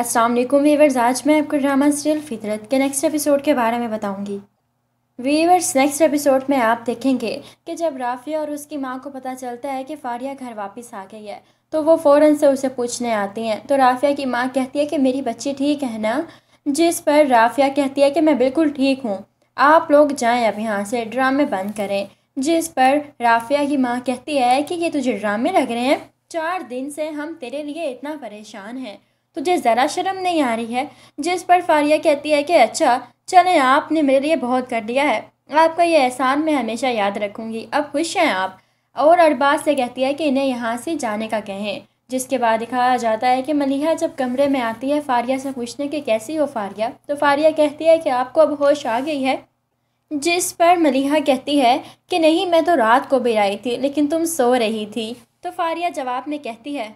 अस्सलाम वालेकुम वीवर्स आज मैं आपको ड्रामा सीरियल फितरत के नेक्स्ट एपिसोड के बारे में बताऊंगी वीवर्स नेक्स्ट एपिसोड में आप देखेंगे कि जब राफिया और उसकी माँ को पता चलता है कि फारिया घर वापस आ गई है तो वो फ़ौरन से उसे पूछने आती हैं तो राफिया की माँ कहती है कि मेरी बच्ची ठीक है ना जिस पर राफिया कहती है कि मैं बिल्कुल ठीक हूँ आप लोग जाएँ अब यहाँ से ड्रामे बंद करें जिस पर राफिया की माँ कहती है कि ये तुझे ड्रामे लग रहे हैं चार दिन से हम तेरे लिए इतना परेशान हैं तुझे ज़रा शर्म नहीं आ रही है जिस पर फारिया कहती है कि अच्छा चलें आपने मेरे लिए बहुत कर दिया है आपका ये एहसान मैं हमेशा याद रखूँगी अब खुश हैं आप और अरबाज से कहती है कि इन्हें यहाँ से जाने का कहें जिसके बाद दिखाया जाता है कि मलिहा जब कमरे में आती है फारिया से पूछने कि कैसी हो फारिया तो फारिया कहती है कि आपको अब होश आ गई है जिस पर मलिहा कहती है कि नहीं मैं तो रात को भी आई थी लेकिन तुम सो रही थी तो फारिया जवाब में कहती है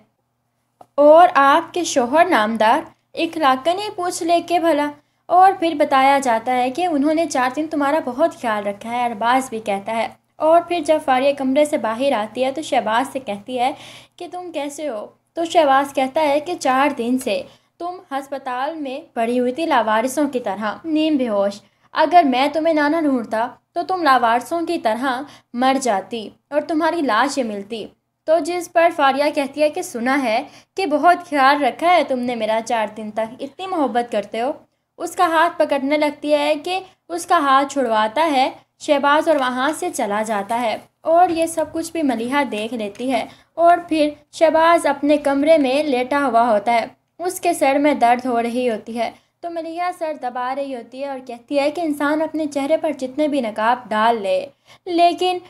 और आपके शोहर नामदार इखलाकन ही पूछ ले के भला और फिर बताया जाता है कि उन्होंने चार दिन तुम्हारा बहुत ख्याल रखा है अरबाज भी कहता है और फिर जब फारिया कमरे से बाहर आती है तो शहबाज से कहती है कि तुम कैसे हो तो शहबाज कहता है कि चार दिन से तुम हस्पताल में पड़ी हुई थी लावारिसों की तरह नीम बेहोश अगर मैं तुम्हें नाना ढूंढता तो तुम लावारिसों की तरह मर जाती और तुम्हारी लाश मिलती तो जिस पर फारिया कहती है कि सुना है कि बहुत ख्याल रखा है तुमने मेरा चार दिन तक इतनी मोहब्बत करते हो उसका हाथ पकड़ने लगती है कि उसका हाथ छुड़वाता है शहबाज और वहाँ से चला जाता है और ये सब कुछ भी मलिहा देख लेती है और फिर शहबाज अपने कमरे में लेटा हुआ होता है उसके सर में दर्द हो रही होती है तो मलिया सर दबा रही होती है और कहती है कि इंसान अपने चेहरे पर जितने भी नकाब डाल ले लेकिन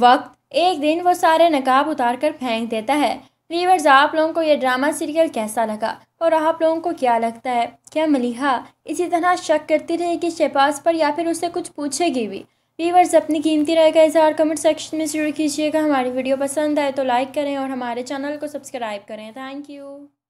वक्त एक दिन वो सारे नकाब उतार कर फेंक देता है वीवर्स आप लोगों को यह ड्रामा सीरियल कैसा लगा और आप लोगों को क्या लगता है क्या मलिहा इसी तरह शक करती रहेगी शहबाज पर या फिर उससे कुछ पूछेगी भी वीवर्स अपनी कीमती राय का इजहार कमेंट सेक्शन में जरूर कीजिएगा हमारी वीडियो पसंद आए तो लाइक करें और हमारे चैनल को सब्सक्राइब करें थैंक यू